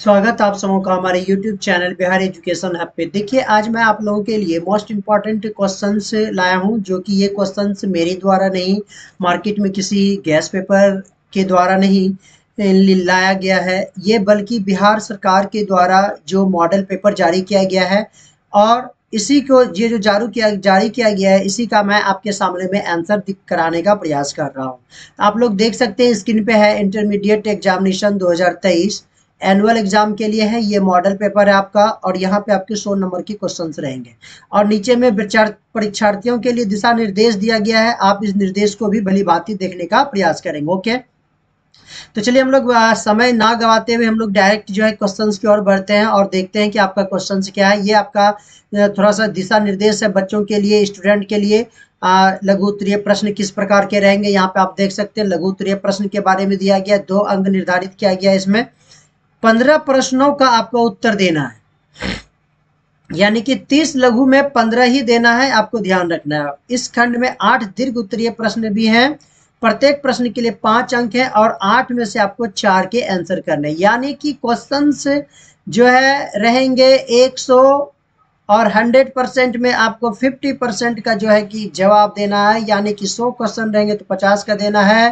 स्वागत आप सबों का हमारे YouTube channel Bihar education hub पे देखिए आज मैं आप लोगों के लिए मोस्ट इम्पॉर्टेंट क्वेश्चंस लाया हूँ जो कि ये क्वेश्चंस मेरे द्वारा नहीं मार्केट में किसी गैस पेपर के द्वारा नहीं लाया गया है ये बल्कि बिहार सरकार के द्वारा जो मॉडल पेपर जारी किया गया है और इसी को ये जो जारू किया जारी किया गया है इसी का मैं आपके सामने में आंसर कराने का प्रयास कर रहा हूँ आप लोग देख सकते हैं स्क्रीन पे है इंटरमीडिएट एग्जामिनेशन 2023 एनुअल एग्जाम के लिए है ये मॉडल पेपर है आपका और यहाँ पे आपके सौ नंबर के क्वेश्चन रहेंगे और नीचे में परीक्षार्थियों के लिए दिशा निर्देश दिया गया है आप इस निर्देश को भी भली भांति देखने का प्रयास करेंगे ओके तो चलिए हम लोग समय ना गवाते हुए हम लोग डायरेक्ट जो है क्वेश्चन की ओर बढ़ते हैं और देखते हैं कि आपका क्वेश्चन क्या है ये आपका थोड़ा सा दिशा निर्देश है बच्चों के लिए स्टूडेंट के लिए लघु उत्तरीय प्रश्न किस प्रकार के रहेंगे यहाँ पे आप देख सकते हैं लघु उत्तरीय प्रश्न के बारे में दिया गया दो अंग निर्धारित किया गया इसमें पंद्रह प्रश्नों का आपको उत्तर देना है यानी कि तीस लघु में पंद्रह ही देना है आपको ध्यान रखना है इस खंड में आठ दीर्घ उत्तरीय प्रश्न भी हैं प्रत्येक प्रश्न के लिए पांच अंक हैं और आठ में से आपको चार के आंसर करने यानी कि क्वेश्चंस जो है रहेंगे 100 और 100 परसेंट में आपको 50 परसेंट का जो है कि जवाब देना है यानी कि 100 क्वेश्चन रहेंगे तो 50 का देना है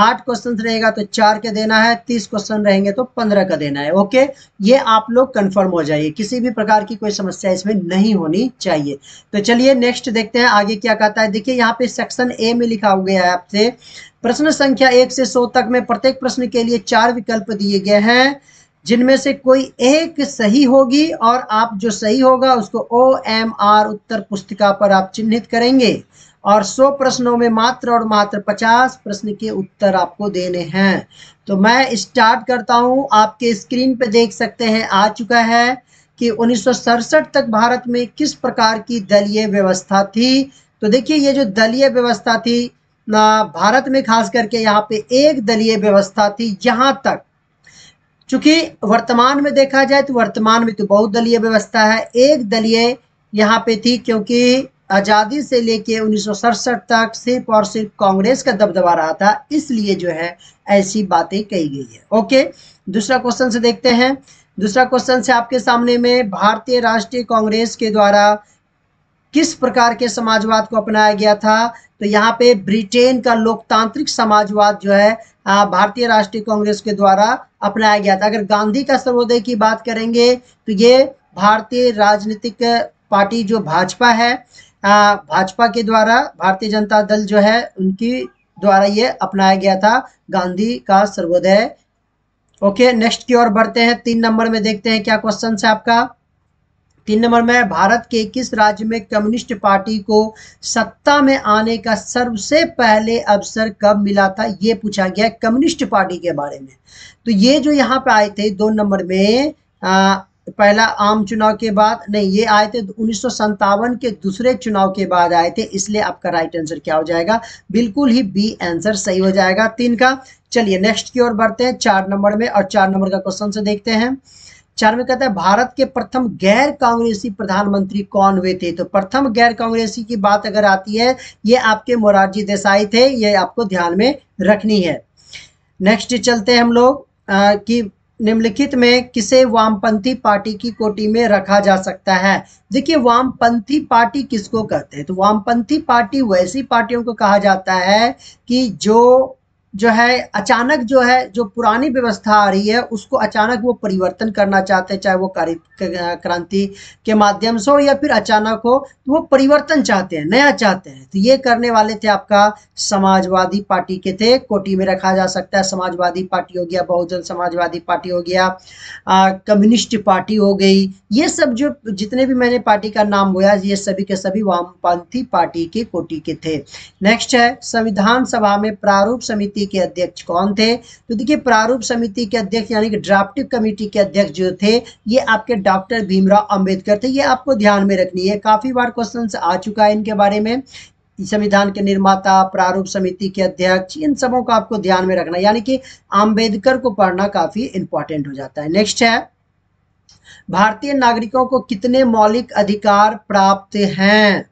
आठ क्वेश्चन रहेगा तो चार के देना है तीस क्वेश्चन रहेंगे तो पंद्रह का देना है ओके ये आप लोग कंफर्म हो जाइए किसी भी प्रकार की कोई समस्या इसमें नहीं होनी चाहिए तो चलिए नेक्स्ट देखते हैं आगे क्या कहता है देखिए यहाँ पे सेक्शन ए में लिखा हो गया है आपसे प्रश्न संख्या एक से सौ तक में प्रत्येक प्रश्न के लिए चार विकल्प दिए गए हैं जिनमें से कोई एक सही होगी और आप जो सही होगा उसको ओ एम आर उत्तर पुस्तिका पर आप चिन्हित करेंगे और 100 प्रश्नों में मात्र और मात्र 50 प्रश्न के उत्तर आपको देने हैं तो मैं स्टार्ट करता हूं आपके स्क्रीन पे देख सकते हैं आ चुका है कि उन्नीस तक भारत में किस प्रकार की दलीय व्यवस्था थी तो देखिए ये जो दलीय व्यवस्था थी ना भारत में खास करके यहाँ पे एक दलीय व्यवस्था थी यहाँ तक चूंकि वर्तमान में देखा जाए तो वर्तमान में तो बहुत दलीय व्यवस्था है एक दलीय यहाँ पे थी क्योंकि आज़ादी से लेके उन्नीस तक सिर्फ और सिर्फ कांग्रेस का दबदबा रहा था इसलिए जो है ऐसी बातें कही गई है ओके दूसरा क्वेश्चन से देखते हैं दूसरा क्वेश्चन से आपके सामने में भारतीय राष्ट्रीय कांग्रेस के द्वारा किस प्रकार के समाजवाद को अपनाया गया था तो यहाँ पे ब्रिटेन का लोकतांत्रिक समाजवाद जो है भारतीय राष्ट्रीय कांग्रेस के द्वारा अपनाया गया था अगर गांधी का सर्वोदय की बात करेंगे तो ये भारतीय राजनीतिक पार्टी जो भाजपा है भाजपा के द्वारा भारतीय जनता दल जो है उनकी द्वारा ये अपनाया गया था गांधी का सर्वोदय ओके नेक्स्ट की ओर बढ़ते हैं तीन नंबर में देखते हैं क्या क्वेश्चन है आपका तीन नंबर में भारत के किस राज्य में कम्युनिस्ट पार्टी को सत्ता में आने का सबसे पहले अवसर कब मिला था ये पूछा गया है कम्युनिस्ट पार्टी के बारे में तो ये जो यहाँ पे आए थे दो नंबर में पहला आम चुनाव के बाद नहीं ये आए थे उन्नीस के दूसरे चुनाव के बाद आए थे इसलिए आपका राइट आंसर क्या हो जाएगा बिल्कुल ही बी आंसर सही हो जाएगा तीन का चलिए नेक्स्ट की ओर बढ़ते हैं चार नंबर में और चार नंबर का क्वेश्चन से देखते हैं चार में कहता है भारत के प्रथम गैर कांग्रेसी प्रधानमंत्री कौन हुए थे तो प्रथम गैर कांग्रेसी की बात अगर आती है ये आपके मोरारजी देसाई थे ये आपको ध्यान में रखनी है नेक्स्ट चलते हैं हम लोग कि निम्नलिखित में किसे वामपंथी पार्टी की कोटी में रखा जा सकता है देखिए वामपंथी पार्टी किसको कहते हैं तो वामपंथी पार्टी वैसी पार्टियों को कहा जाता है कि जो जो है अचानक जो है जो पुरानी व्यवस्था आ रही है उसको अचानक वो परिवर्तन करना चाहते हैं चाहे वो क्रांति के माध्यम से हो या फिर अचानक हो तो वो परिवर्तन चाहते हैं नया चाहते हैं तो ये करने वाले थे आपका समाजवादी पार्टी के थे कोटी में रखा जा सकता है समाजवादी पार्टी हो गया बहुजन समाजवादी पार्टी हो गया कम्युनिस्ट पार्टी हो गई ये सब जो जितने भी मैंने पार्टी का नाम बोया ये सभी के सभी वामपंथी पार्टी के कोटी के थे नेक्स्ट है संविधान सभा में प्रारूप समिति समिति के अध्यक्ष कौन थे तो देखिए प्रारूप समिति के अध्यक्ष यानी कि ड्राफ्टिव कमेटी के अध्यक्ष जो थे ये आपके डॉक्टर भीमराव अंबेडकर थे ये आपको ध्यान में रखनी है काफी बार क्वेश्चन आ चुका है इनके बारे में संविधान के निर्माता प्रारूप समिति के अध्यक्ष इन सबों का आपको ध्यान में रखना यानी कि आम्बेडकर को पढ़ना काफी इंपॉर्टेंट हो जाता है नेक्स्ट है भारतीय नागरिकों को कितने मौलिक अधिकार प्राप्त हैं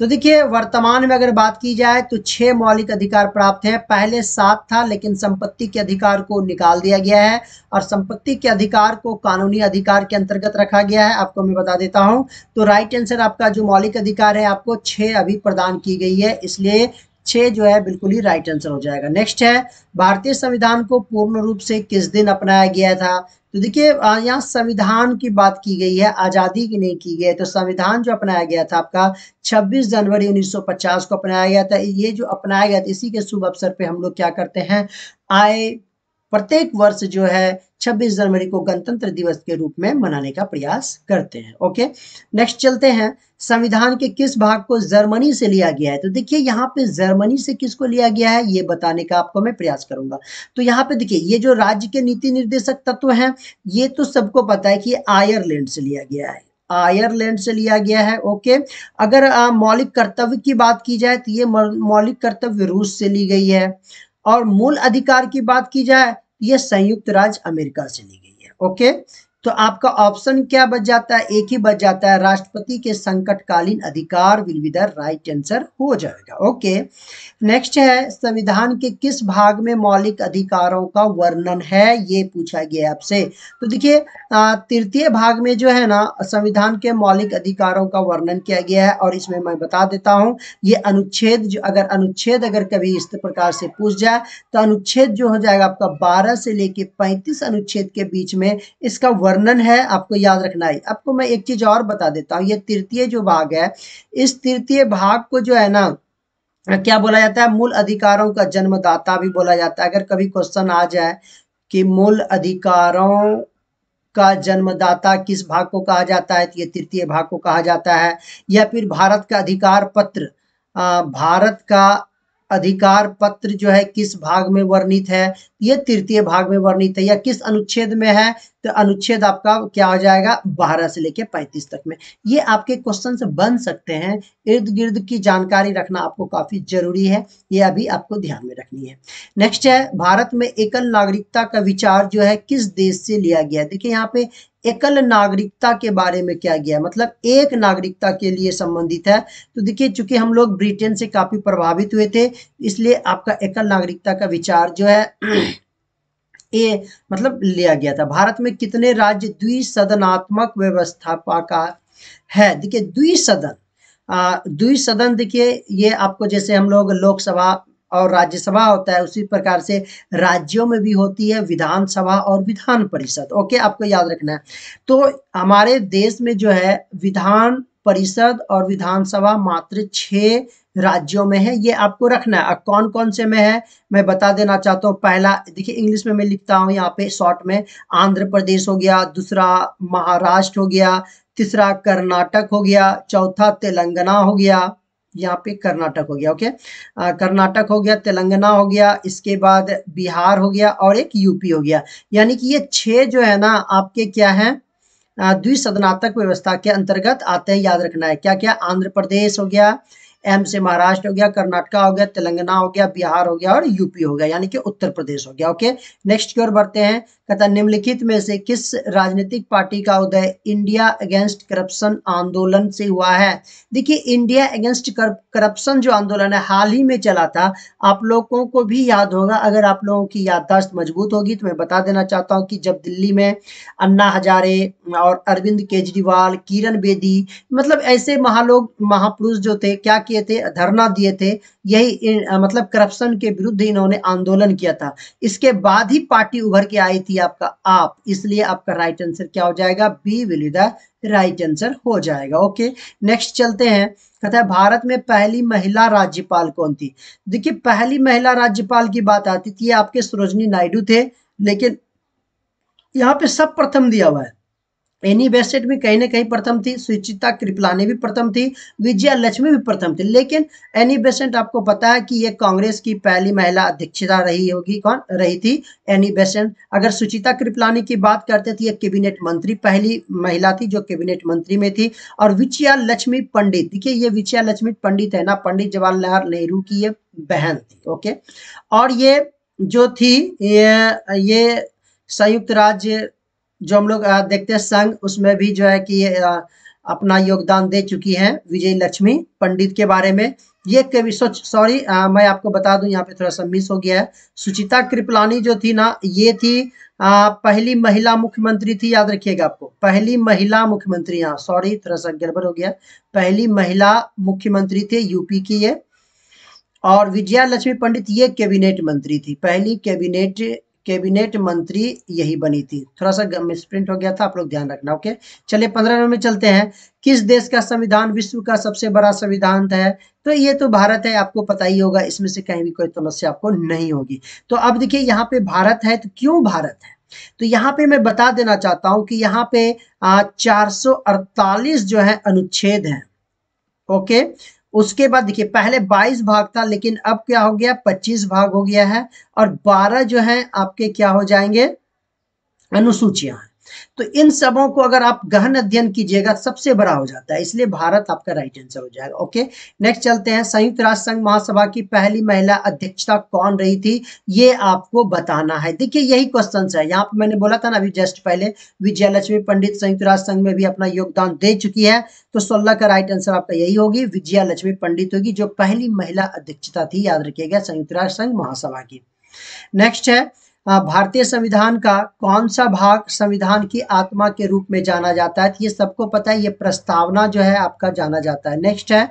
तो देखिए वर्तमान में अगर बात की जाए तो छह मौलिक अधिकार प्राप्त हैं पहले सात था लेकिन संपत्ति के अधिकार को निकाल दिया गया है और संपत्ति के अधिकार को कानूनी अधिकार के अंतर्गत रखा गया है आपको मैं बता देता हूं तो राइट आंसर आपका जो मौलिक अधिकार है आपको छह अभी प्रदान की गई है इसलिए छः जो है बिल्कुल ही राइट आंसर हो जाएगा नेक्स्ट है भारतीय संविधान को पूर्ण रूप से किस दिन अपनाया गया था तो देखिए यहाँ संविधान की बात की गई है आज़ादी की नहीं की गई है तो संविधान जो अपनाया गया था आपका 26 जनवरी 1950 को अपनाया गया था ये जो अपनाया गया था इसी के शुभ अवसर पे हम लोग क्या करते हैं आए प्रत्येक वर्ष जो है 26 जनवरी को गणतंत्र दिवस के रूप में मनाने का प्रयास करते हैं ओके नेक्स्ट चलते हैं संविधान के किस भाग को जर्मनी से लिया गया है तो देखिए यहाँ पे जर्मनी से किसको लिया गया है ये बताने का आपको मैं प्रयास करूंगा तो यहाँ पे देखिए ये जो राज्य के नीति निर्देशक तत्व है ये तो सबको पता है कि आयरलैंड से लिया गया है आयरलैंड से लिया गया है ओके अगर मौलिक कर्तव्य की बात की जाए तो ये मौलिक कर्तव्य रूस से ली गई है और मूल अधिकार की बात की जाए तो यह संयुक्त राज्य अमेरिका से ली गई है ओके तो आपका ऑप्शन क्या बच जाता है एक ही बच जाता है राष्ट्रपति के संकटकालीन अधिकार will be the right answer हो जाएगा ओके नेक्स्ट है संविधान के किस भाग में मौलिक अधिकारों का वर्णन है ये पूछा गया आपसे तो देखिए तृतीय भाग में जो है ना संविधान के मौलिक अधिकारों का वर्णन किया गया है और इसमें मैं बता देता हूँ ये अनुच्छेद जो अगर अनुच्छेद अगर कभी इस प्रकार से पूछ जाए तो अनुच्छेद जो हो जाएगा आपका बारह से लेके पैंतीस अनुच्छेद के बीच में इसका वर्णन है आपको याद रखना है आपको मैं एक चीज और बता देता हूँ ये तृतीय जो भाग है इस तृतीय भाग को जो है ना क्या बोला जाता है मूल अधिकारों का जन्मदाता भी बोला जाता है अगर कभी क्वेश्चन आ जाए कि मूल अधिकारों का जन्मदाता किस भाग को कहा जाता है तो ये तृतीय भाग को कहा जाता है या फिर भारत का अधिकार पत्र भारत का अधिकार पत्र जो है किस भाग में वर्णित है ये तृतीय भाग में वर्णित है या किस अनुच्छेद में है तो अनुच्छेद आपका क्या हो जाएगा बारह से लेके पैंतीस तक में ये आपके क्वेश्चन बन सकते हैं इर्द गिर्द की जानकारी रखना आपको काफी जरूरी है ये अभी आपको ध्यान में रखनी है नेक्स्ट है भारत में एकल नागरिकता का विचार जो है किस देश से लिया गया है देखिए यहाँ पे एकल नागरिकता के बारे में क्या गया मतलब एक नागरिकता के लिए संबंधित है तो देखिए चूंकि हम लोग ब्रिटेन से काफी प्रभावित हुए थे इसलिए आपका एकल नागरिकता का विचार जो है ये मतलब लिया गया था भारत में कितने राज्य द्विसदनात्मक व्यवस्था का है देखिए द्विसदन द्विसदन देखिए ये आपको जैसे हम लोग लोकसभा और राज्यसभा होता है उसी प्रकार से राज्यों में भी होती है विधानसभा और विधान परिषद ओके आपको याद रखना है तो हमारे देश में जो है विधान परिषद और विधानसभा मात्र छः राज्यों में है ये आपको रखना है कौन कौन से में है मैं बता देना चाहता हूँ पहला देखिए इंग्लिश में मैं लिखता हूँ यहाँ पे शॉर्ट में आंध्र प्रदेश हो गया दूसरा महाराष्ट्र हो गया तीसरा कर्नाटक हो गया चौथा तेलंगाना हो गया यहाँ पे कर्नाटक हो गया ओके कर्नाटक हो गया तेलंगाना हो गया इसके बाद बिहार हो गया और एक यूपी हो गया यानी कि ये छः जो है ना आपके क्या है द्विसदनात्मक व्यवस्था के अंतर्गत आते हैं याद रखना है क्या क्या आंध्र प्रदेश हो गया एम से महाराष्ट्र हो गया कर्नाटका हो गया तेलंगाना हो गया बिहार हो गया और यूपी हो गया यानी कि उत्तर प्रदेश हो गया ओके नेक्स्ट की ओर बढ़ते हैं कथा निम्नलिखित में से किस राजनीतिक पार्टी का उदय इंडिया अगेंस्ट करप्शन आंदोलन से हुआ है देखिए इंडिया अगेंस्ट करप्शन जो आंदोलन है हाल ही में चला था आप लोगों को भी याद होगा अगर आप लोगों की याददाश्त मजबूत होगी तो मैं बता देना चाहता हूँ कि जब दिल्ली में अन्ना हजारे और अरविंद केजरीवाल किरण बेदी मतलब ऐसे महालोग महापुरुष जो थे क्या किए थे धरना दिए थे यही मतलब करप्शन के विरुद्ध इन्होंने आंदोलन किया था इसके बाद ही पार्टी उभर के आई थी आपका आप इसलिए आपका राइट आंसर क्या हो जाएगा be will the right answer हो जाएगा ओके नेक्स्ट चलते हैं कथा भारत में पहली महिला राज्यपाल कौन थी देखिए पहली महिला राज्यपाल की बात आती थी आपके सरोजनी नायडू थे लेकिन यहाँ पे सब प्रथम दिया हुआ है एनी बेस्टेट भी कहीं ना कहीं प्रथम थी सुचिता कृपलानी भी प्रथम थी विजया लक्ष्मी भी प्रथम थी लेकिन एनी बेसेंट आपको पता है कि ये कांग्रेस की पहली महिला अध्यक्षता रही होगी कौन रही थी एनी बेसेंट अगर सुचिता कृपलानी की बात करते थे तो ये कैबिनेट मंत्री पहली महिला थी जो कैबिनेट मंत्री में थी और विजया लक्ष्मी पंडित देखिये ये विजया लक्ष्मी पंडित है ना पंडित जवाहरलाल नेहरू की ये बहन थी ओके और ये जो थी ये, ये संयुक्त राज्य जो हम लोग देखते हैं संघ उसमें भी जो है कि अपना योगदान दे चुकी हैं विजय लक्ष्मी पंडित के बारे में ये कवि सॉरी मैं आपको बता दूं यहाँ पे थोड़ा सा मिस हो गया है सुचिता कृपलानी जो थी ना ये थी आ, पहली महिला मुख्यमंत्री थी याद रखिएगा आपको पहली महिला मुख्यमंत्री यहाँ सॉरी थोड़ा सा गड़बड़ हो गया पहली महिला मुख्यमंत्री थी यूपी की ये और विजया लक्ष्मी पंडित ये कैबिनेट मंत्री थी पहली कैबिनेट कैबिनेट मंत्री यही बनी थी थोड़ा सा मिस प्रिंट हो गया था आप लोग ध्यान रखना ओके चलिए पंद्रह नंबर में चलते हैं किस देश का संविधान विश्व का सबसे बड़ा संविधान है तो ये तो भारत है आपको पता ही होगा इसमें से कहीं भी कोई समस्या आपको नहीं होगी तो अब देखिए यहाँ पे भारत है तो क्यों भारत है तो यहाँ पे मैं बता देना चाहता हूं कि यहाँ पे चार जो है अनुच्छेद है ओके उसके बाद देखिए पहले 22 भाग था लेकिन अब क्या हो गया 25 भाग हो गया है और 12 जो है आपके क्या हो जाएंगे अनुसूचियां तो इन सबों को अगर आप गहन अध्ययन कीजिएगा सबसे बड़ा हो जाता है इसलिए भारत आपका राइट आंसर हो जाएगा ओके नेक्स्ट चलते हैं संयुक्त राष्ट्र संघ महासभा की पहली महिला अध्यक्षता कौन रही थी ये आपको बताना है देखिए यही क्वेश्चन है यहाँ पर मैंने बोला था ना अभी जस्ट पहले विजयालक्ष्मी पंडित संयुक्त राष्ट्र संघ में भी अपना योगदान दे चुकी है तो सोलह का राइट आंसर आपका यही होगी विजयालक्ष्मी पंडित होगी जो पहली महिला अध्यक्षता थी याद रखिएगा संयुक्त राष्ट्र संघ महासभा की नेक्स्ट है भारतीय संविधान का कौन सा भाग संविधान की आत्मा के रूप में जाना जाता है ये सबको पता है ये प्रस्तावना जो है आपका जाना जाता है नेक्स्ट है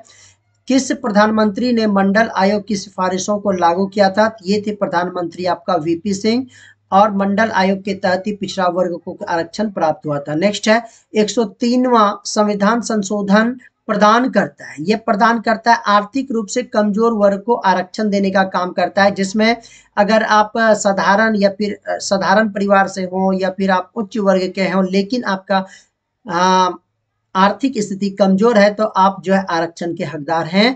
किस प्रधानमंत्री ने मंडल आयोग की सिफारिशों को लागू किया था ये थे प्रधानमंत्री आपका वीपी सिंह और मंडल आयोग के तहत ही पिछड़ा वर्ग को आरक्षण प्राप्त हुआ था नेक्स्ट है 103वां संविधान संशोधन प्रदान करता है ये प्रदान करता है आर्थिक रूप से कमजोर वर्ग को आरक्षण देने का काम करता है जिसमें अगर आप साधारण या फिर साधारण परिवार से हों या फिर आप उच्च वर्ग के हों लेकिन आपका आ, आर्थिक स्थिति कमजोर है तो आप जो है आरक्षण के हकदार हैं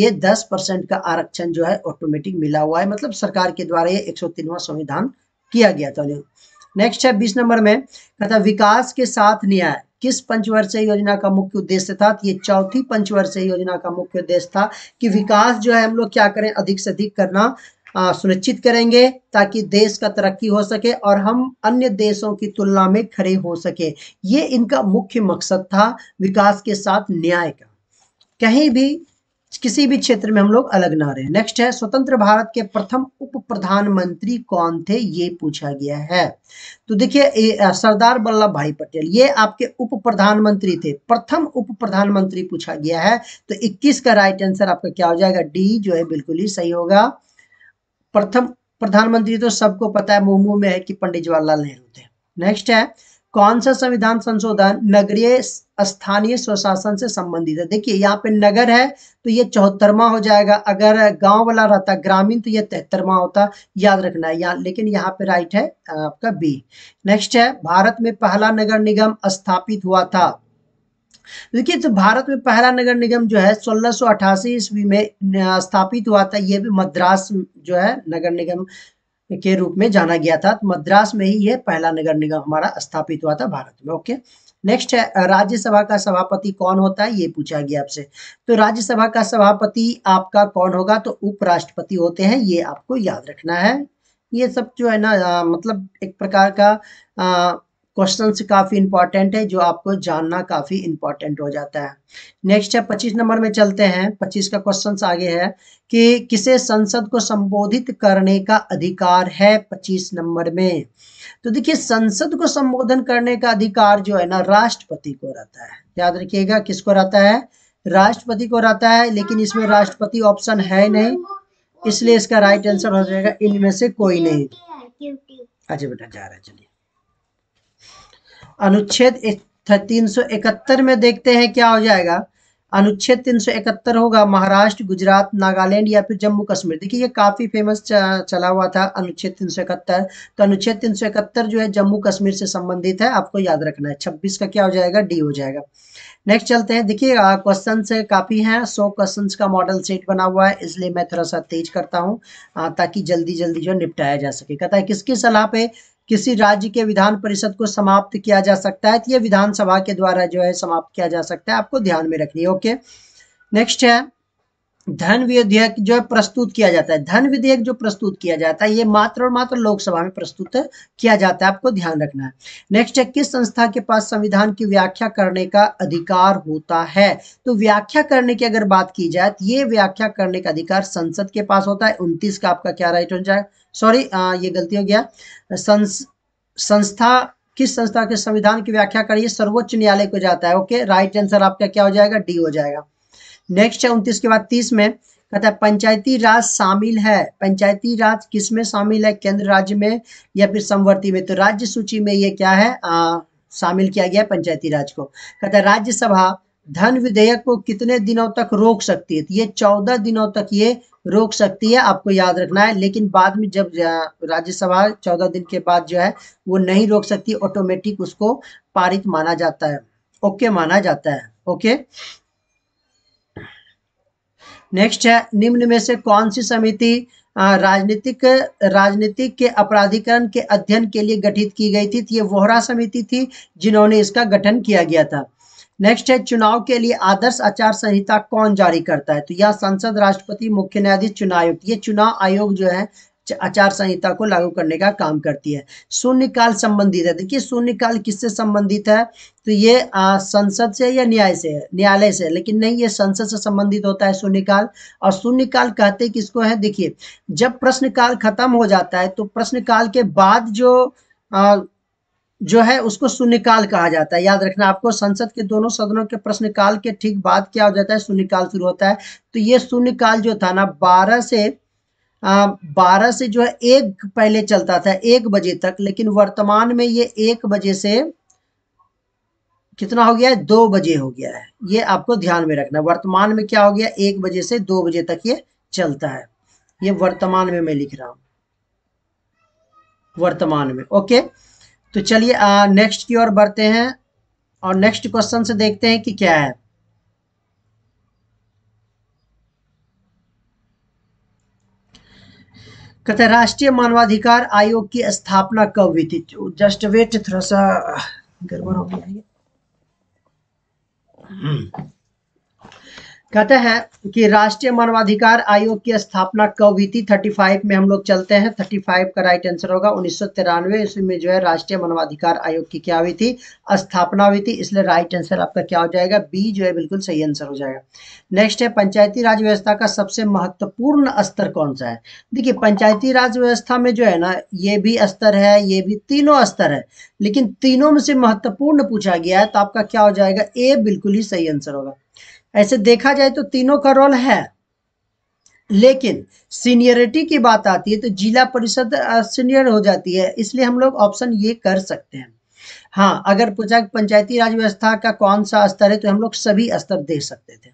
ये दस परसेंट का आरक्षण जो है ऑटोमेटिक मिला हुआ है मतलब सरकार के द्वारा ये एक संविधान किया गया था नेक्स्ट है बीस नंबर में कहता विकास के साथ न्याय किस पंचवर्षीय योजना का मुख्य उद्देश्य था तो ये चौथी पंचवर्षीय योजना का मुख्य उद्देश्य था कि विकास जो है हम लोग क्या करें अधिक से अधिक करना सुनिश्चित करेंगे ताकि देश का तरक्की हो सके और हम अन्य देशों की तुलना में खड़े हो सके ये इनका मुख्य मकसद था विकास के साथ न्याय का कहीं भी किसी भी क्षेत्र में हम लोग अलग ना रहे नेक्स्ट है स्वतंत्र भारत के प्रथम उप प्रधानमंत्री कौन थे ये पूछा गया है तो देखिए सरदार वल्लभ भाई पटेल ये आपके उप प्रधानमंत्री थे प्रथम उप प्रधानमंत्री पूछा गया है तो 21 का राइट आंसर आपका क्या हो जाएगा डी जो है बिल्कुल ही सही होगा प्रथम प्रधानमंत्री तो सबको पता है मोमो में है कि पंडित जवाहरलाल नेहरू थे नेक्स्ट है कौन सा संविधान संशोधन नगरीय स्थानीय स्वशासन से संबंधित है देखिए यहाँ पे नगर है तो ये चौहत्तरवा हो जाएगा अगर गांव वाला रहता ग्रामीण तो ये तिहत्तरवा होता याद रखना है यहाँ लेकिन यहाँ पे राइट है आपका बी नेक्स्ट है भारत में पहला नगर निगम स्थापित हुआ था देखिए तो भारत में पहला नगर निगम जो है सोलह ईस्वी में स्थापित हुआ था यह भी मद्रास जो है नगर निगम के रूप में जाना गया था तो मद्रास में ही यह पहला नगर निगम हमारा स्थापित हुआ था भारत में ओके नेक्स्ट है राज्यसभा का सभापति कौन होता है ये पूछा गया आपसे तो राज्यसभा का सभापति आपका कौन होगा तो उपराष्ट्रपति होते हैं ये आपको याद रखना है ये सब जो है ना मतलब एक प्रकार का क्वेश्चन काफ़ी इंपॉर्टेंट है जो आपको जानना काफ़ी इंपॉर्टेंट हो जाता है नेक्स्ट है पच्चीस नंबर में चलते हैं पच्चीस का क्वेश्चन आगे है कि किसे संसद को संबोधित करने का अधिकार है पच्चीस नंबर में तो देखिए संसद को संबोधन करने का अधिकार जो है ना राष्ट्रपति को रहता है याद रखिएगा किसको रहता है राष्ट्रपति को रहता है लेकिन इसमें राष्ट्रपति ऑप्शन है नहीं इसलिए इसका राइट आंसर हो जाएगा इनमें से कोई नहीं अच्छा बेटा जा रहा है अनुच्छेद तीन सौ इकहत्तर में देखते हैं क्या हो जाएगा अनुच्छेद तीन सौ इकहत्तर होगा महाराष्ट्र गुजरात नागालैंड या फिर जम्मू कश्मीर देखिए ये काफ़ी फेमस चला हुआ था अनुच्छेद तीन सौ इकहत्तर तो अनुच्छेद तीन सौ इकहत्तर जो है जम्मू कश्मीर से संबंधित है आपको याद रखना है छब्बीस का क्या हो जाएगा डी हो जाएगा नेक्स्ट चलते हैं देखिए क्वेश्चन से काफ़ी हैं सौ क्वेश्चन का मॉडल सेट बना हुआ है इसलिए मैं थोड़ा सा तेज करता हूँ ताकि जल्दी जल्दी जो निपटाया जा सके कहता है किसकी सलाह पे किसी राज्य के विधान परिषद को समाप्त किया जा सकता है तो ये विधानसभा के द्वारा जो है समाप्त किया जा सकता है आपको ध्यान में रखनी है ओके नेक्स्ट है धन विधेयक जो है प्रस्तुत किया जाता है धन विधेयक जो प्रस्तुत किया जाता है ये मात्र और मात्र लोकसभा में प्रस्तुत किया जाता है आपको ध्यान रखना है नेक्स्ट है किस संस्था के पास संविधान की व्याख्या करने का अधिकार होता है तो व्याख्या करने की अगर बात की जाए तो ये व्याख्या करने का अधिकार संसद के पास होता है उन्तीस का आपका क्या राइट हो जाए सॉरी ये गलती हो गया संस, संस्था किस संस्था के संविधान की व्याख्या करिए सर्वोच्च न्यायालय को जाता है ओके राइट आंसर आपका क्या हो जाएगा डी हो जाएगा नेक्स्ट है उनतीस के बाद तीस में कहता है पंचायती राज शामिल है पंचायती राज किस में शामिल है केंद्र राज्य में या फिर समवर्ती में तो राज्य सूची में ये क्या है शामिल किया गया है पंचायती राज को कहता है राज्यसभा धन विधेयक को कितने दिनों तक रोक सकती है तो ये चौदह दिनों तक ये रोक सकती है आपको याद रखना है लेकिन बाद में जब राज्यसभा चौदह दिन के बाद जो है वो नहीं रोक सकती ऑटोमेटिक उसको पारित माना जाता है ओके माना जाता है ओके नेक्स्ट है निम्न में से कौन सी समिति राजनीतिक राजनीतिक के अपराधीकरण के अध्ययन के लिए गठित की गई थी तो ये वोहरा समिति थी जिन्होंने इसका गठन किया गया था नेक्स्ट है चुनाव के लिए आदर्श आचार संहिता कौन जारी करता है तो यह संसद राष्ट्रपति मुख्य न्यायाधीश चुनाव आयोग ये चुनाव आयोग जो है आचार संहिता को लागू करने का काम करती है शून्यकाल संबंधित है देखिए शून्यकाल किससे संबंधित है तो ये आ, संसद से या न्याय से न्यायालय से लेकिन नहीं ये संसद से संबंधित होता है शून्यकाल और शून्यकाल कहते किसको है देखिए जब प्रश्नकाल खत्म हो जाता है तो प्रश्नकाल के बाद जो आ, जो है उसको शून्यकाल कहा जाता है याद रखना आपको संसद के दोनों सदनों के प्रश्नकाल के ठीक बाद क्या हो जाता है शून्यकाल शुरू होता है तो ये शून्यकाल जो था ना बारह से बारह से जो है एक पहले चलता था एक बजे तक लेकिन वर्तमान में ये एक बजे से कितना हो गया है दो बजे हो गया है ये आपको ध्यान में रखना वर्तमान में क्या हो गया एक बजे से दो बजे तक ये चलता है ये वर्तमान में मैं लिख रहा हूं वर्तमान में ओके तो चलिए नेक्स्ट की ओर बढ़ते हैं और नेक्स्ट क्वेश्चन से देखते हैं कि क्या है कहते राष्ट्रीय मानवाधिकार आयोग की स्थापना कब हुई थी जस्ट तो वेट थोड़ा सा गड़बड़ हो गया हम्म। कहते हैं कि राष्ट्रीय मानवाधिकार आयोग की स्थापना कब हुई थी थर्टी फाइव में हम लोग चलते हैं थर्टी फाइव का राइट आंसर होगा उन्नीस सौ तिरानवे ईस्वी में जो है राष्ट्रीय मानवाधिकार आयोग की क्या हुई थी स्थापना हुई थी इसलिए राइट आंसर आपका क्या हो जाएगा बी जो है बिल्कुल सही आंसर हो जाएगा नेक्स्ट है पंचायती राज व्यवस्था का सबसे महत्वपूर्ण स्तर कौन सा है देखिए पंचायती राज व्यवस्था में जो है ना ये भी स्तर है ये भी तीनों स्तर है लेकिन तीनों में से महत्वपूर्ण पूछा गया है तो आपका क्या हो जाएगा ए बिल्कुल ही सही आंसर होगा ऐसे देखा जाए तो तीनों का रोल है लेकिन सीनियरिटी की बात आती है तो जिला परिषद सीनियर हो जाती है इसलिए हम लोग ऑप्शन ये कर सकते हैं हाँ अगर पूछा पंचायती राज व्यवस्था का कौन सा स्तर है तो हम लोग सभी स्तर दे सकते थे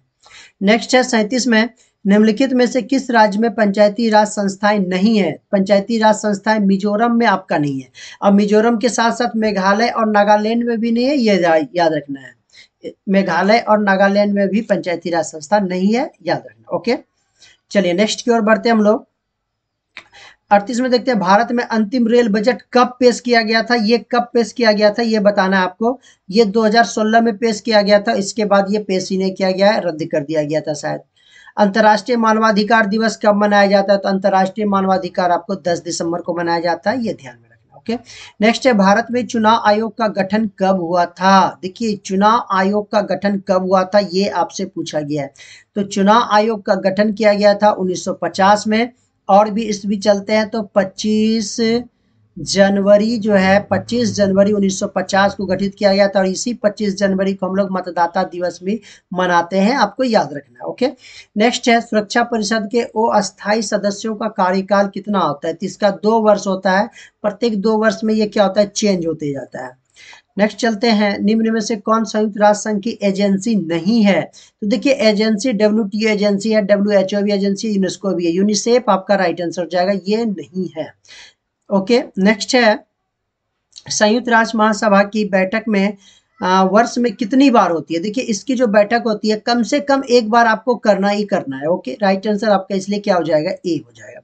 नेक्स्ट है सैंतीस में निम्नलिखित में से किस राज्य में पंचायती राज संस्थाएं नहीं है पंचायती राज संस्थाएं मिजोरम में आपका नहीं है और मिजोरम के साथ साथ मेघालय और नागालैंड में भी नहीं है ये याद रखना है मेघालय और नागालैंड में भी पंचायती राज संस्था नहीं है याद रखना ओके चलिए नेक्स्ट की ओर बढ़ते हम लोग अड़तीस में देखते हैं भारत में अंतिम रेल बजट कब पेश किया गया था ये कब पेश किया गया था ये बताना है आपको ये 2016 में पेश किया गया था इसके बाद ये पेश ही नहीं किया गया है रद्द कर दिया गया था शायद अंतर्राष्ट्रीय मानवाधिकार दिवस कब मनाया जाता है तो अंतर्राष्ट्रीय मानवाधिकार आपको 10 दिसंबर को मनाया जाता है ये ध्यान में ओके नेक्स्ट है भारत में चुनाव आयोग का गठन कब हुआ था देखिए चुनाव आयोग का गठन कब हुआ था ये आपसे पूछा गया है तो चुनाव आयोग का गठन किया गया था 1950 में और भी इस भी चलते हैं तो 25 जनवरी जो है 25 जनवरी 1950 को गठित किया गया था और इसी 25 जनवरी को हम लोग मतदाता दिवस भी मनाते हैं आपको याद रखना है ओके नेक्स्ट है सुरक्षा परिषद के ओ अस्थायी सदस्यों का कार्यकाल कितना होता है तो इसका दो वर्ष होता है प्रत्येक दो वर्ष में ये क्या होता है चेंज होते जाता है नेक्स्ट चलते हैं निम्न में से कौन संयुक्त राष्ट्र संघ की एजेंसी नहीं है तो देखिए एजेंसी डब्ल्यू एजेंसी है डब्ल्यू एच भी एजेंसी यूनेस्को भी है यूनिसेफ आपका राइट आंसर हो जाएगा ये नहीं है ओके नेक्स्ट है संयुक्त राष्ट्र महासभा की बैठक में आ, वर्ष में कितनी बार होती है देखिए इसकी जो बैठक होती है कम से कम एक बार आपको करना ही करना है ओके राइट आंसर आपका इसलिए क्या हो जाएगा ए हो जाएगा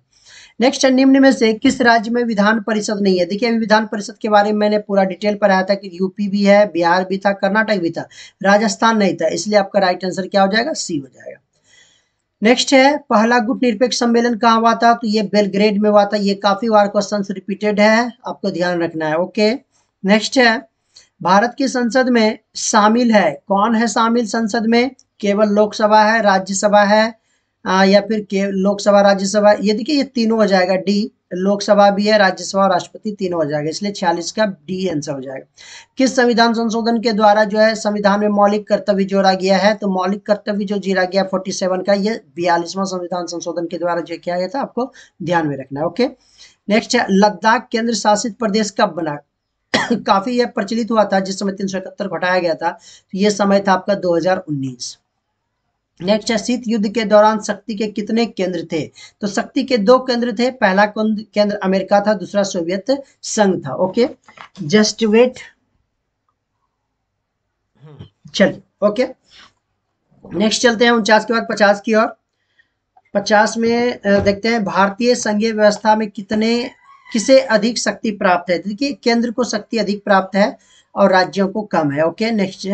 नेक्स्ट निम्न में से किस राज्य में विधान परिषद नहीं है देखिए अभी विधान परिषद के बारे में मैंने पूरा डिटेल पढ़ाया था कि यूपी भी है बिहार भी था कर्नाटक भी था राजस्थान नहीं था इसलिए आपका राइट आंसर क्या हो जाएगा सी हो जाएगा नेक्स्ट है पहला गुट निरपेक्ष सम्मेलन कहाँ हुआ था तो ये बेलग्रेड में हुआ था ये काफी बार क्वेश्चन रिपीटेड है आपको ध्यान रखना है ओके नेक्स्ट है भारत की संसद में शामिल है कौन है शामिल संसद में केवल लोकसभा है राज्यसभा है आ, या फिर लोकसभा राज्यसभा ये देखिए ये तीनों हो जाएगा डी लोकसभा भी है राज्यसभा और राष्ट्रपति तीनों हो जाएगा इसलिए छियालीस का डी आंसर हो जाएगा किस संविधान संशोधन के द्वारा जो है संविधान में मौलिक कर्तव्य जोड़ा गया है तो मौलिक कर्तव्य जो जीरा गया फोर्टी सेवन का ये बयालीसवां संविधान संशोधन के द्वारा जो किया गया था आपको ध्यान में रखना है ओके नेक्स्ट है लद्दाख केंद्र शासित प्रदेश कब बना काफी यह प्रचलित हुआ था जिस समय तीन सौ इकहत्तर घटाया गया था तो यह समय था आपका उन्नीस नेक्स्ट है शीत युद्ध के दौरान शक्ति के कितने केंद्र थे तो शक्ति के दो केंद्र थे पहला केंद्र अमेरिका था दूसरा सोवियत संघ था ओके जस्ट वेट चलिए ओके नेक्स्ट चलते हैं उनचास के बाद पचास की ओर पचास में देखते हैं भारतीय संघीय व्यवस्था में कितने किसे अधिक शक्ति प्राप्त है देखिए केंद्र को शक्ति अधिक प्राप्त है और राज्यों को कम है ओके नेक्स्ट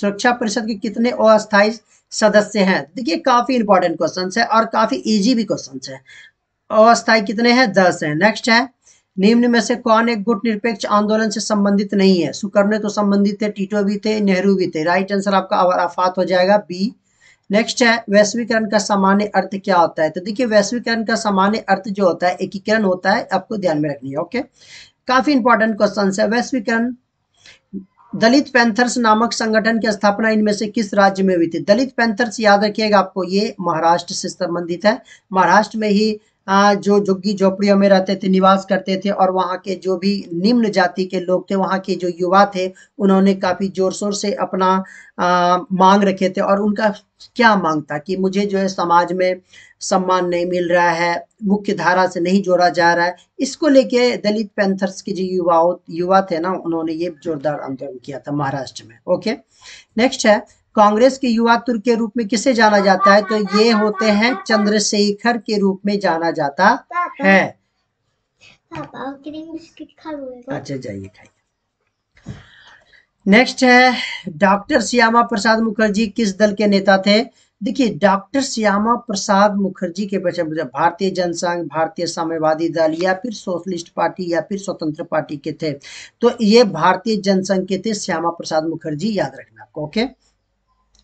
सुरक्षा परिषद के कितने अस्थायी सदस्य हैं देखिए काफ़ी इंपॉर्टेंट क्वेश्चन है और काफ़ी इजी भी क्वेश्चन है अस्थायी कितने हैं दस है नेक्स्ट है निम्न में से कौन एक गुट निरपेक्ष आंदोलन से संबंधित नहीं है सुकर्ण तो संबंधित थे टीटो भी थे नेहरू भी थे राइट आंसर आपका अफात हो जाएगा बी नेक्स्ट है वैश्वीकरण का सामान्य अर्थ क्या होता है तो देखिए वैश्वीकरण का सामान्य अर्थ जो होता है एकीकरण होता है आपको ध्यान में रखनी है ओके काफी इंपॉर्टेंट क्वेश्चन है वैश्वीकरण दलित पैंथर्स नामक संगठन की स्थापना इनमें से किस राज्य में हुई थी दलित पैंथर्स याद रखिएगा आपको ये महाराष्ट्र से संबंधित है महाराष्ट्र में ही जो झुग्गी झोपड़ियों में रहते थे निवास करते थे और वहाँ के जो भी निम्न जाति के लोग थे वहाँ के जो युवा थे उन्होंने काफ़ी ज़ोर शोर से अपना आ, मांग रखे थे और उनका क्या मांग था कि मुझे जो है समाज में सम्मान नहीं मिल रहा है मुख्य धारा से नहीं जोड़ा जा रहा है इसको लेके दलित पेंथर्स के जो युवाओं युवा थे ना उन्होंने ये जोरदार आंदोलन किया था महाराष्ट्र में ओके नेक्स्ट है कांग्रेस के युवा तुर्क के रूप में किसे जाना जाता है तो ये होते हैं चंद्रशेखर के रूप में जाना जाता है अच्छा जाइए खाइए नेक्स्ट है डॉक्टर श्यामा प्रसाद मुखर्जी किस दल के नेता थे देखिए डॉक्टर श्यामा प्रसाद मुखर्जी के बच्चे भारतीय जनसंघ भारतीय साम्यवादी दल या फिर सोशलिस्ट पार्टी या फिर स्वतंत्र पार्टी के थे तो ये भारतीय जनसंघ के थे श्यामा प्रसाद मुखर्जी याद रखना ओके okay?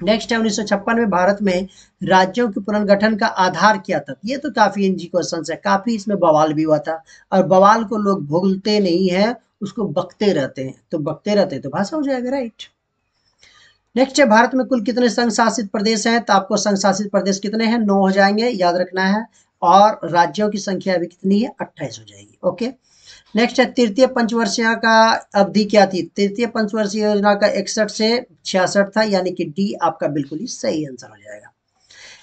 नेक्स्ट है उन्नीस में भारत में राज्यों के पुनर्गठन का आधार क्या था ये तो काफी इनजी क्वेश्चन है काफी इसमें बवाल भी हुआ था और बवाल को लोग भूलते नहीं है उसको बकते रहते हैं तो बकते रहते तो भाषा हो जाएगा राइट नेक्स्ट है भारत में कुल कितने संघ शासित प्रदेश हैं तो आपको संघ शासित प्रदेश कितने हैं नौ हो जाएंगे याद रखना है और राज्यों की संख्या अभी कितनी है अट्ठाईस हो जाएगी ओके नेक्स्ट है तृतीय पंचवर्षीय का अवधि क्या थी तृतीय पंचवर्षीय योजना का इकसठ से छियासठ था यानी कि डी आपका बिल्कुल ही सही आंसर हो जाएगा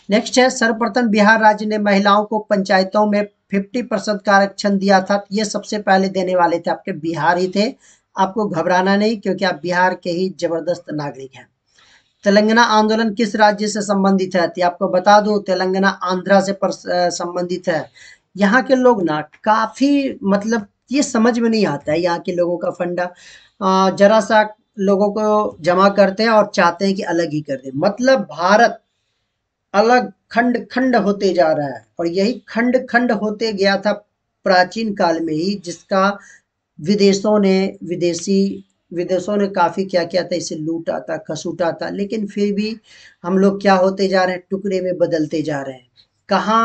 नेक्स्ट है सर्वप्रथम बिहार राज्य ने महिलाओं को पंचायतों में 50 परसेंट का आरक्षण दिया था ये सबसे पहले देने वाले थे आपके बिहार ही थे आपको घबराना नहीं क्योंकि आप बिहार के ही जबरदस्त नागरिक हैं तेलंगाना आंदोलन किस राज्य से संबंधित है आपको बता दो तेलंगाना आंध्रा से संबंधित है यहाँ के लोग ना काफ़ी मतलब ये समझ में नहीं आता है यहाँ के लोगों का फंडा जरा सा लोगों को जमा करते हैं और चाहते हैं कि अलग ही कर दे मतलब भारत अलग खंड खंड होते जा रहा है और यही खंड खंड होते गया था प्राचीन काल में ही जिसका विदेशों ने विदेशी विदेशों ने काफ़ी क्या किया था इसे लूटा था खसूटा था लेकिन फिर भी हम लोग क्या होते जा रहे हैं टुकड़े में बदलते जा रहे हैं कहाँ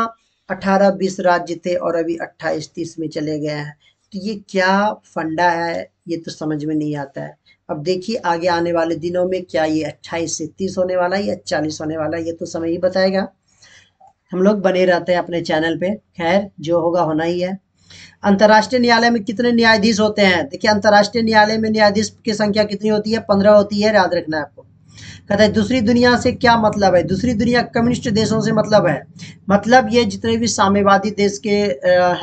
अठारह बीस राज्य थे और अभी अट्ठाईस तीस में चले गए हैं तो ये क्या फंडा है ये तो समझ में नहीं आता है अब देखिए आगे आने वाले दिनों में क्या ये अट्ठाईस से तीस होने वाला है या चालीस होने वाला है ये तो समय ही बताएगा हम लोग बने रहते हैं अपने चैनल पे खैर जो होगा होना ही है अंतर्राष्ट्रीय न्यायालय में कितने न्यायाधीश होते हैं देखिए अंतर्राष्ट्रीय न्यायालय में न्यायाधीश की संख्या कितनी होती है पंद्रह होती है याद रखना है आपको कहता है दूसरी दुनिया से क्या मतलब है दूसरी दुनिया कम्युनिस्ट देशों से मतलब है मतलब ये जितने भी साम्यवादी देश के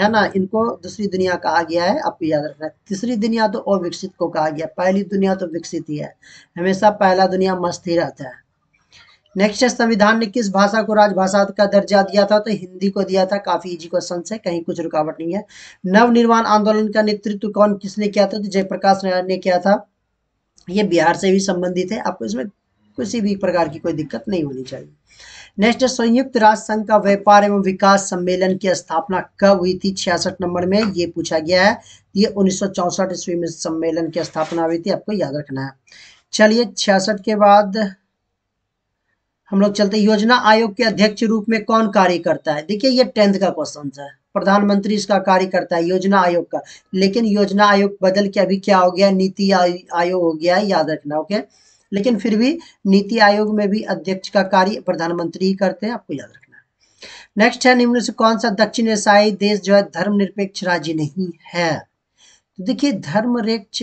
है ना इनको दूसरी दुनिया कहा गया है आपको याद रखना है तीसरी दुनिया तो अविकसित को कहा गया पहली दुनिया तो विकसित ही है हमेशा पहला दुनिया मस्त ही रहता है नेक्स्ट है संविधान ने किस भाषा को राजभाषा का दर्जा दिया था तो हिंदी को दिया था काफी इजी क्वेश्चन है कहीं कुछ रुकावट नहीं है नव निर्माण आंदोलन का नेतृत्व कौन किसने किया था तो जयप्रकाश नारायण ने किया था ये बिहार से भी संबंधित है आपको इसमें किसी भी प्रकार की कोई दिक्कत नहीं होनी चाहिए नेक्स्ट संयुक्त राष्ट्र संघ का व्यापार एवं विकास सम्मेलन की स्थापना कब हुई थी छियासठ नंबर में ये पूछा गया है ये उन्नीस सौ ईस्वी में सम्मेलन की स्थापना हुई थी आपको याद रखना है चलिए छियासठ के बाद हम लोग चलते योजना आयोग के अध्यक्ष रूप में कौन कार्य करता है देखिए ये टेंथ का क्वेश्चन है प्रधानमंत्री इसका कार्य करता है योजना आयोग का लेकिन योजना आयोग बदल के अभी क्या हो गया नीति आयोग हो गया याद रखना ओके okay? लेकिन फिर भी नीति आयोग में भी अध्यक्ष का कार्य प्रधानमंत्री ही करते हैं आपको याद रखना है नेक्स्ट है निम्न से कौन सा दक्षिण एशियाई देश जो है धर्मनिरपेक्ष राज्य नहीं है तो देखिए धर्मरेक्ष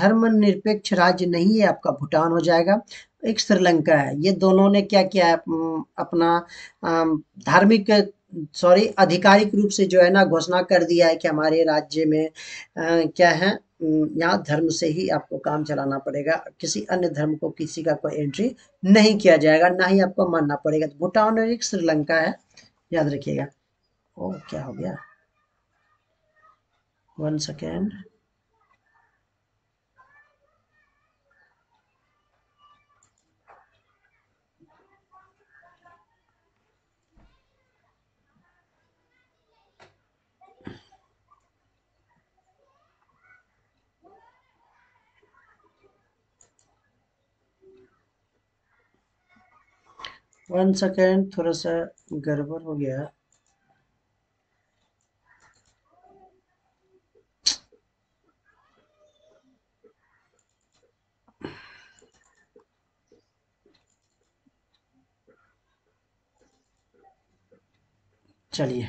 धर्मनिरपेक्ष राज्य नहीं है आपका भूटान हो जाएगा एक श्रीलंका है ये दोनों ने क्या किया है अपना धार्मिक सॉरी आधिकारिक रूप से जो है ना घोषणा कर दिया है कि हमारे राज्य में आ, क्या है यहाँ धर्म से ही आपको काम चलाना पड़ेगा किसी अन्य धर्म को किसी का कोई एंट्री नहीं किया जाएगा ना ही आपको मानना पड़ेगा तो भूटान और एक श्रीलंका है याद रखिएगा ओ क्या हो गया वन सेकेंड वन सेकेंड थोड़ा सा गड़बड़ हो गया चलिए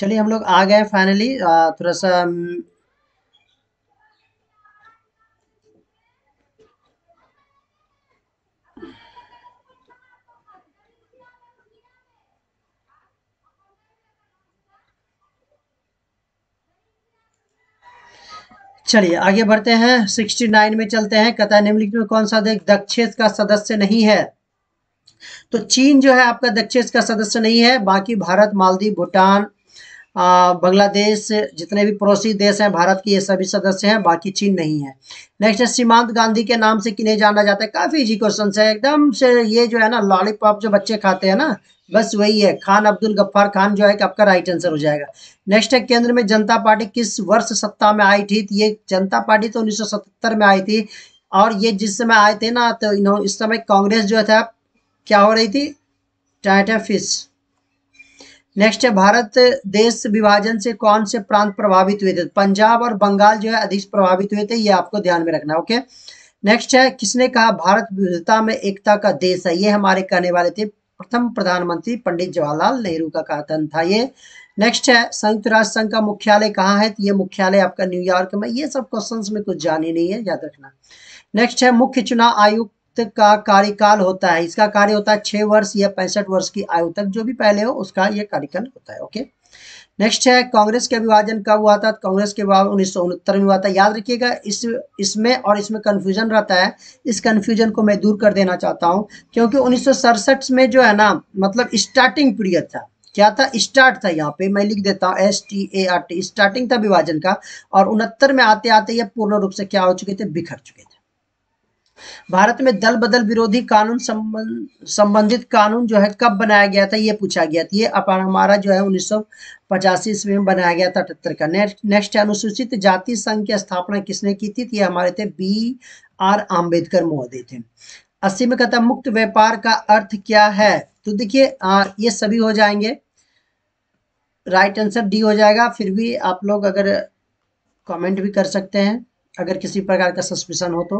चलिए हम लोग आ गए फाइनली थोड़ा सा चलिए आगे बढ़ते हैं 69 में चलते हैं कथा निम्नलिखित में कौन सा देश दक्षेस का सदस्य नहीं है तो चीन जो है आपका दक्षेस का सदस्य नहीं है बाकी भारत मालदीव भूटान बांग्लादेश जितने भी पड़ोसी देश हैं भारत की ये सभी सदस्य हैं बाकी चीन नहीं है नेक्स्ट है सीमांत गांधी के नाम से किन्हें जाना जाता है काफ़ी इजी क्वेश्चन है एकदम से ये जो है ना लॉलीपॉप जो बच्चे खाते हैं ना बस वही है खान अब्दुल गफ्फार खान जो है कि आपका राइट आंसर हो जाएगा नेक्स्ट है केंद्र में जनता पार्टी किस वर्ष सत्ता में आई थी ये जनता पार्टी तो उन्नीस में आई थी और ये जिस समय आए थे ना तो इस समय कांग्रेस जो था क्या हो रही थी टाटा फिश नेक्स्ट है भारत देश विभाजन से कौन से प्रांत प्रभावित हुए थे पंजाब और बंगाल जो है अधिक प्रभावित हुए थे ये आपको ध्यान में रखना ओके नेक्स्ट है किसने कहा भारत विविधता में एकता का देश है ये हमारे कहने वाले थे प्रथम प्रधानमंत्री पंडित जवाहरलाल नेहरू का कथन था ये नेक्स्ट है संयुक्त राष्ट्र संघ का मुख्यालय कहाँ है तो ये मुख्यालय आपका न्यूयॉर्क में ये सब क्वेश्चंस में कुछ जानी नहीं है याद रखना नेक्स्ट है मुख्य चुनाव आयुक्त का कार्यकाल होता है इसका कार्य होता है छह वर्ष या पैंसठ वर्ष की आयु तक जो भी पहले हो उसका यह कार्यकाल होता है ओके नेक्स्ट है कांग्रेस का विभाजन कब हुआ था कांग्रेस के विभाग उन्नीस में हुआ था याद रखिएगा इस इसमें और इसमें कन्फ्यूजन रहता है इस कन्फ्यूजन को मैं दूर कर देना चाहता हूँ क्योंकि उन्नीस में जो है ना मतलब स्टार्टिंग पीरियड था क्या था स्टार्ट था यहाँ पे मैं लिख देता हूँ S T A R T starting था विभाजन का और उनहत्तर में आते आते ये पूर्ण रूप से क्या हो चुके थे बिखर चुके थे भारत में दल बदल विरोधी कानून संबंधित कानून जो है कब बनाया गया था ये पूछा गया था ये अपन हमारा जो है उन्नीस सौ पचासी ईस्वी में बनाया गया था अठहत्तर का नेक्स्ट अनुसूचित जाति संघ की स्थापना किसने की थी ये हमारे थे बी आर आम्बेडकर महोदय थे अस्सी में कहता मुक्त व्यापार का अर्थ क्या है तो देखिए ये सभी हो जाएंगे राइट आंसर डी हो जाएगा फिर भी आप लोग अगर कमेंट भी कर सकते हैं अगर किसी प्रकार का सस्पेशन हो तो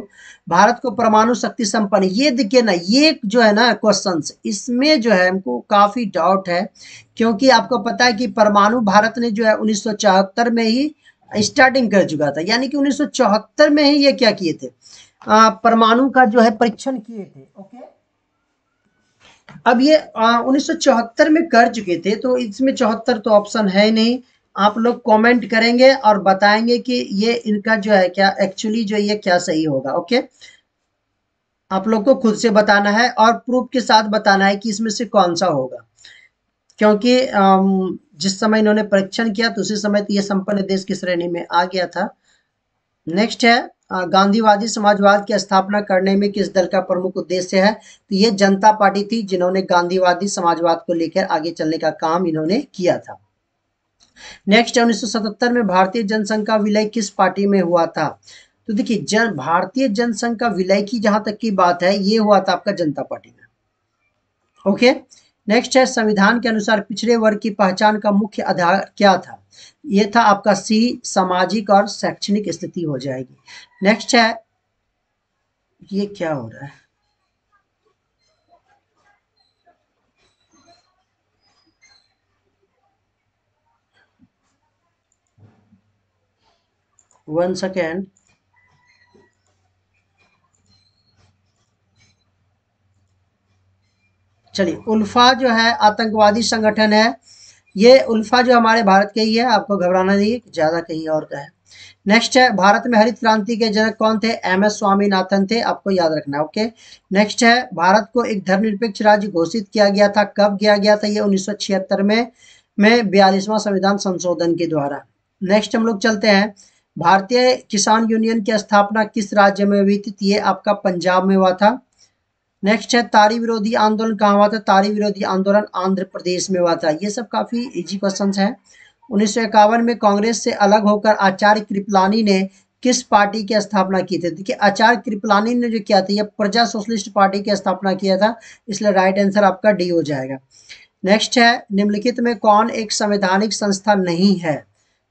भारत को परमाणु शक्ति संपन्न ये देखिए ना ये जो है ना क्वेश्चन इसमें जो है हमको काफ़ी डाउट है क्योंकि आपको पता है कि परमाणु भारत ने जो है उन्नीस में ही स्टार्टिंग कर चुका था यानी कि उन्नीस में ही ये क्या किए थे परमाणु का जो है परीक्षण किए थे ओके अब ये उन्नीस में कर चुके थे तो इसमें चौहत्तर तो ऑप्शन है नहीं आप लोग कमेंट करेंगे और बताएंगे कि ये इनका जो है क्या एक्चुअली जो ये क्या सही होगा ओके आप लोग को खुद से बताना है और प्रूफ के साथ बताना है कि इसमें से कौन सा होगा क्योंकि जिस समय इन्होंने परीक्षण किया तो उसी समय तो ये संपन्न देश की श्रेणी में आ गया था नेक्स्ट है गांधीवादी समाजवाद की स्थापना करने में किस दल का प्रमुख उद्देश्य है तो ये जनता पार्टी थी जिन्होंने गांधीवादी समाजवाद को लेकर आगे चलने का काम इन्होंने किया था नेक्स्ट है उन्नीस में भारतीय जनसंघ का विलय किस पार्टी में हुआ था तो देखिए जन भारतीय जनसंघ का विलय की जहां तक की बात है ये हुआ था आपका जनता पार्टी में ओके नेक्स्ट है संविधान के अनुसार पिछड़े वर्ग की पहचान का मुख्य आधार क्या था यह था आपका सी सामाजिक और शैक्षणिक स्थिति हो जाएगी नेक्स्ट है ये क्या हो रहा है वन सेकेंड चलिए उल्फा जो है आतंकवादी संगठन है ये उल्फा जो हमारे भारत के ही है आपको घबराना नहीं ज़्यादा कहीं और का है नेक्स्ट है भारत में हरित क्रांति के जनक कौन थे एम एस स्वामीनाथन थे आपको याद रखना ओके नेक्स्ट है भारत को एक धर्मनिरपेक्ष राज्य घोषित किया गया था कब किया गया था ये 1976 में में बयालीसवां संविधान संशोधन के द्वारा नेक्स्ट हम लोग चलते हैं भारतीय किसान यूनियन की स्थापना किस राज्य में हुई थी ये आपका पंजाब में हुआ था नेक्स्ट है तारी विरोधी आंदोलन कहाँ हुआ था तारी विरोधी आंदोलन आंध्र प्रदेश में हुआ था ये सब काफ़ी इजी क्वेश्चन है उन्नीस में कांग्रेस से अलग होकर आचार्य कृपलानी ने किस पार्टी की स्थापना की थी देखिए आचार्य कृपलानी ने जो किया था यह प्रजा सोशलिस्ट पार्टी की स्थापना किया था इसलिए राइट आंसर आपका डी हो जाएगा नेक्स्ट है निम्नलिखित में कौन एक संवैधानिक संस्था नहीं है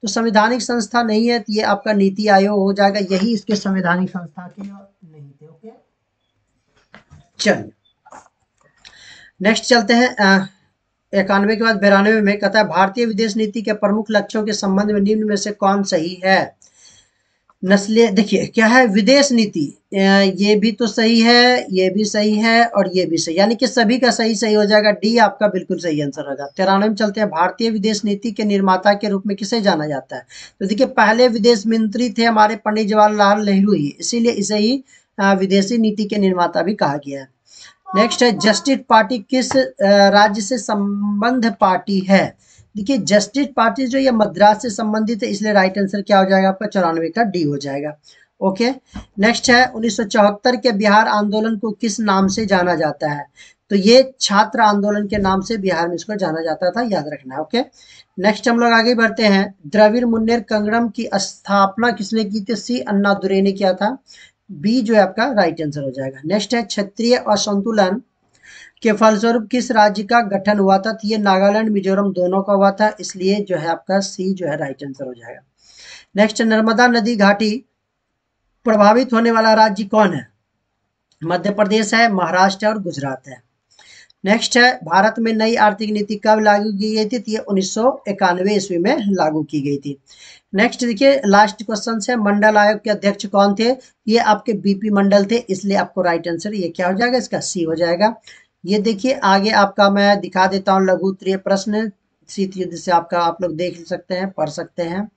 तो संवैधानिक संस्था नहीं है तो ये आपका नीति आयोग हो जाएगा यही इसके संवैधानिक संस्था के नहीं थे ओके चलिए नेक्स्ट चलते हैं इक्यानवे के बाद बिरानवे में कहता है भारतीय विदेश नीति के प्रमुख लक्ष्यों के संबंध में निम्न में से कौन सही है नस्लें देखिए क्या है विदेश नीति ये भी तो सही है ये भी सही है और ये भी सही यानी कि सभी का सही सही हो जाएगा डी आपका बिल्कुल सही आंसर होगा तिरानवे में चलते हैं भारतीय विदेश नीति के निर्माता के रूप में किसे जाना जाता है तो देखिए पहले विदेश मंत्री थे हमारे पंडित जवाहरलाल नेहरू ही इसीलिए इसे ही विदेशी नीति के निर्माता भी कहा गया है नेक्स्ट है जस्टिस पार्टी किस राज्य से संबंध पार्टी है देखिए जस्टिस पार्टी जो ये मद्रास से संबंधित है इसलिए राइट आंसर क्या हो जाएगा आपका चौरानवे का डी हो जाएगा ओके नेक्स्ट है उन्नीस के बिहार आंदोलन को किस नाम से जाना जाता है तो ये छात्र आंदोलन के नाम से बिहार में इसको जाना जाता था याद रखना ओके नेक्स्ट हम लोग आगे बढ़ते हैं द्रविड़ मुन्नेर कंगड़म की स्थापना किसने की थी सी अन्ना दुरे ने किया था बी जो है आपका राइट आंसर हो जाएगा नेक्स्ट है क्षेत्रीय असंतुलन के फलस्वरूप किस राज्य का गठन हुआ था तो ये नागालैंड मिजोरम दोनों का हुआ था इसलिए जो है आपका सी जो है राइट आंसर हो जाएगा नेक्स्ट नर्मदा नदी घाटी प्रभावित होने वाला राज्य कौन है मध्य प्रदेश है महाराष्ट्र और गुजरात है नेक्स्ट है भारत में नई आर्थिक नीति कब लागू की गई थी तो ये उन्नीस ईस्वी में लागू की गई थी नेक्स्ट देखिए लास्ट क्वेश्चन है मंडल आयोग के अध्यक्ष कौन थे ये आपके बीपी मंडल थे इसलिए आपको राइट आंसर ये क्या हो जाएगा इसका सी हो जाएगा ये देखिए आगे आपका मैं दिखा देता हूँ लघु उत्तरीय प्रश्न शीत युद्ध से आपका आप लोग देख सकते हैं पढ़ सकते हैं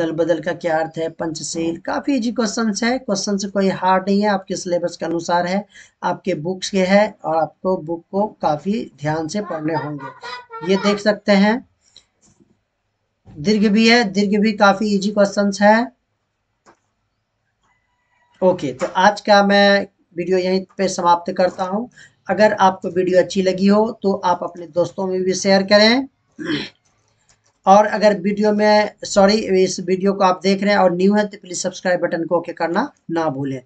दल बदल का क्या अर्थ है पंचशील काफ़ी इजी क्वेश्चन है क्वेश्चन कोई हार्ड नहीं है आपके सिलेबस के अनुसार है आपके बुक्स के है और आपको बुक को काफ़ी ध्यान से पढ़ने होंगे ये देख सकते हैं दीर्घ भी है दीर्घ भी काफ़ी इजी क्वेश्चन है ओके तो आज का मैं वीडियो यहीं पे समाप्त करता हूँ अगर आपको वीडियो अच्छी लगी हो तो आप अपने दोस्तों में भी शेयर करें और अगर वीडियो में सॉरी इस वीडियो को आप देख रहे हैं और न्यू है तो प्लीज़ सब्सक्राइब बटन को ओके करना ना भूलें